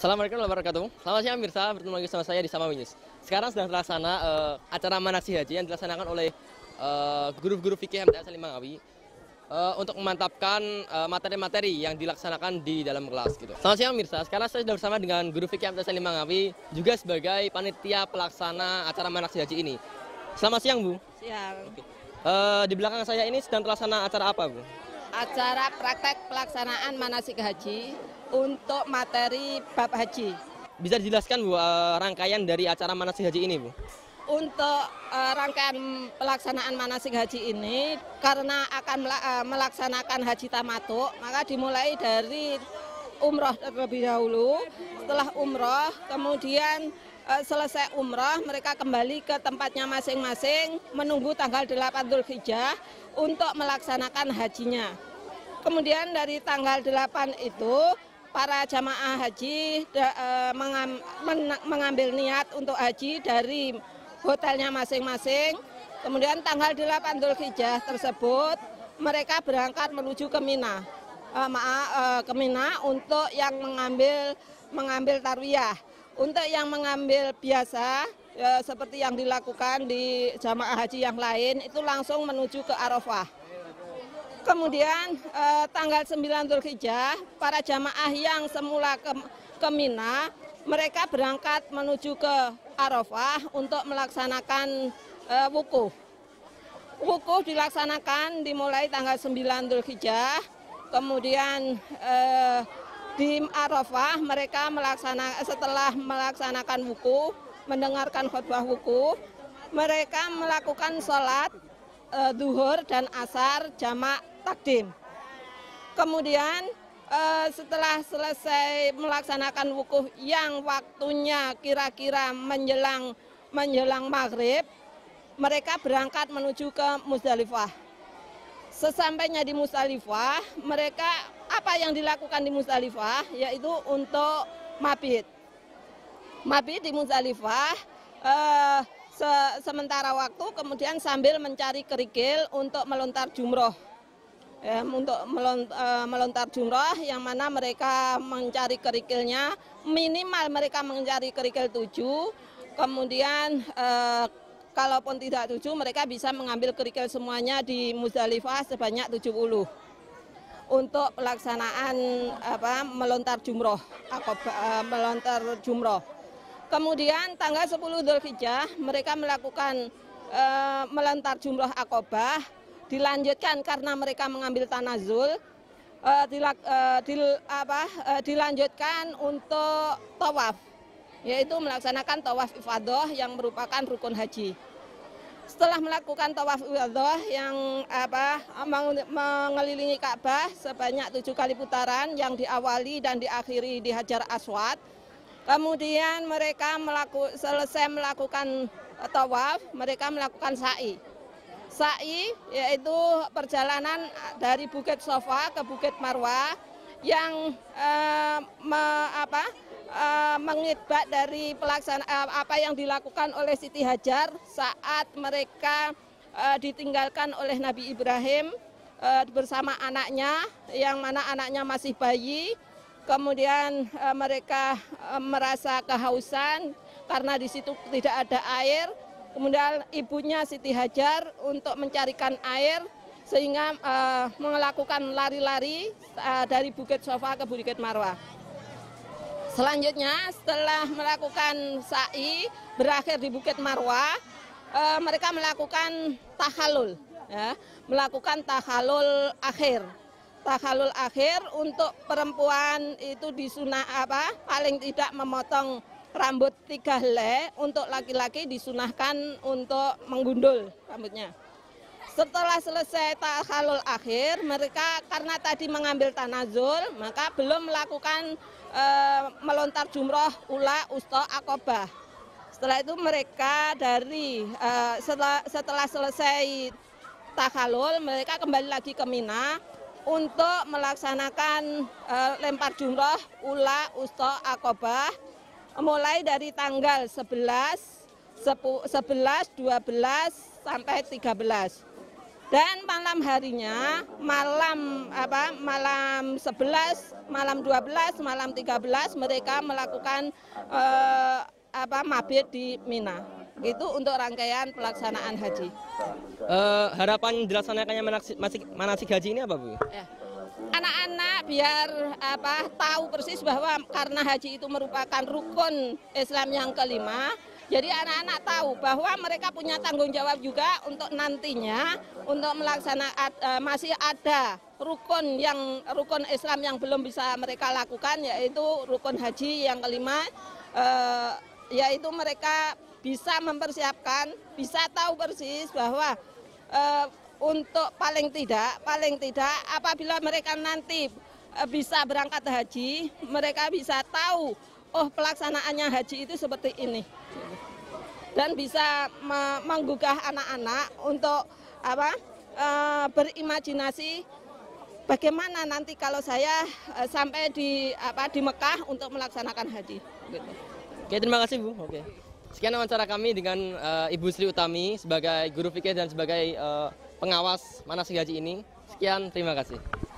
Assalamualaikum warahmatullahi wabarakatuh. Selamat siang pemirsa, bertemu lagi sama saya di Sama Winyus. Sekarang sedang terlaksana uh, acara manasih haji yang dilaksanakan oleh eh, guru-guru uh, fikih MTS Limangawi uh, untuk memantapkan materi-materi uh, yang dilaksanakan di dalam kelas gitu. Selamat siang pemirsa, sekarang saya sudah bersama dengan guru fikih MTS Limangawi juga sebagai panitia pelaksana acara manasih haji ini. Selamat siang Bu. Siang. Okay. Uh, di belakang saya ini sedang terlaksana acara apa Bu? acara praktek pelaksanaan manasik haji untuk materi bab haji. Bisa dijelaskan Bu eh, rangkaian dari acara manasik haji ini Bu? Untuk uh, rangkaian pelaksanaan manasik haji ini karena akan eh, melaksanakan haji tamatuk, maka dimulai dari umroh terlebih dahulu, setelah umroh kemudian selesai umroh mereka kembali ke tempatnya masing-masing menunggu tanggal 8 Dzulhijjah untuk melaksanakan hajinya. Kemudian dari tanggal 8 itu para jamaah haji e, mengambil niat untuk haji dari hotelnya masing-masing. Kemudian tanggal 8 Dzulhijjah tersebut mereka berangkat menuju ke Mina. E, maaf e, ke Mina untuk yang mengambil mengambil tarwiyah. Untuk yang mengambil biasa seperti yang dilakukan di jamaah haji yang lain itu langsung menuju ke Arafah kemudian eh, tanggal 9 Dzulhijjah para jamaah yang semula ke, ke Mina mereka berangkat menuju ke Arafah untuk melaksanakan eh, wukuf. Wukuf dilaksanakan dimulai tanggal 9 Dzulhijjah, kemudian eh, di Arafah mereka melaksanakan setelah melaksanakan wukuf, mendengarkan khutbah wukuf, mereka melakukan sholat eh, duhur dan asar jamak takdim. Kemudian eh, setelah selesai melaksanakan wukuf yang waktunya kira-kira menjelang menjelang maghrib, mereka berangkat menuju ke Musdalifah. Sesampainya di Musdalifah, mereka apa yang dilakukan di Musdalifah yaitu untuk mabit. Mabit di Musdalifah eh, sementara waktu kemudian sambil mencari kerikil untuk melontar jumroh untuk e, melontar jumroh yang mana mereka mencari kerikilnya minimal mereka mencari kerikil tujuh kemudian e, kalaupun tidak tujuh mereka bisa mengambil kerikil semuanya di Muzdalifah sebanyak tujuh puluh untuk pelaksanaan apa melontar jumroh akobah, e, melontar jumroh kemudian tanggal 10 Dzulhijjah mereka melakukan melontar jumroh akobah dilanjutkan karena mereka mengambil tanah zul uh, dilak, uh, dil, apa, uh, dilanjutkan untuk tawaf yaitu melaksanakan tawaf ifadah yang merupakan rukun haji. Setelah melakukan tawaf ifadah yang apa mengelilingi Ka'bah sebanyak tujuh kali putaran yang diawali dan diakhiri di Hajar Aswad. Kemudian mereka melaku, selesai melakukan tawaf, mereka melakukan sa'i. Sa'i yaitu perjalanan dari Bukit Sofa ke Bukit Marwa yang eh, me, apa, eh, mengitbak dari pelaksanaan eh, apa yang dilakukan oleh Siti Hajar saat mereka eh, ditinggalkan oleh Nabi Ibrahim eh, bersama anaknya yang mana anaknya masih bayi kemudian eh, mereka eh, merasa kehausan karena di situ tidak ada air kemudian ibunya Siti Hajar untuk mencarikan air sehingga uh, melakukan lari-lari uh, dari Bukit Sofa ke Bukit Marwah. Selanjutnya setelah melakukan sa'i berakhir di Bukit Marwah, eh, uh, mereka melakukan tahalul, ya, melakukan tahalul akhir. Tahalul akhir untuk perempuan itu disunah apa? Paling tidak memotong rambut tiga helai untuk laki-laki disunahkan untuk menggundul rambutnya. Setelah selesai tahalul akhir, mereka karena tadi mengambil tanazul, maka belum melakukan e, melontar jumroh ula usto akobah. Setelah itu mereka dari e, setelah, setelah selesai tahalul, mereka kembali lagi ke Mina untuk melaksanakan e, lempar jumroh ula usto akobah mulai dari tanggal 11, 11, 12 sampai 13. Dan malam harinya, malam apa? Malam 11, malam 12, malam 13 mereka melakukan eh, apa mabit di Mina. Itu untuk rangkaian pelaksanaan haji. Uh, harapan dilaksanakannya manasik, manasik haji ini apa, Bu? Ya anak-anak biar apa tahu persis bahwa karena haji itu merupakan rukun Islam yang kelima, jadi anak-anak tahu bahwa mereka punya tanggung jawab juga untuk nantinya untuk melaksanakan eh, masih ada rukun yang rukun Islam yang belum bisa mereka lakukan yaitu rukun haji yang kelima eh, yaitu mereka bisa mempersiapkan, bisa tahu persis bahwa eh, untuk paling tidak, paling tidak apabila mereka nanti eh, bisa berangkat haji, mereka bisa tahu, oh pelaksanaannya haji itu seperti ini. Dan bisa menggugah anak-anak untuk apa eh, berimajinasi bagaimana nanti kalau saya eh, sampai di apa di Mekah untuk melaksanakan haji. Oke, terima kasih Bu. Oke. Sekian wawancara kami dengan uh, Ibu Sri Utami sebagai guru fikih dan sebagai uh, pengawas manasik haji ini. Sekian, terima kasih.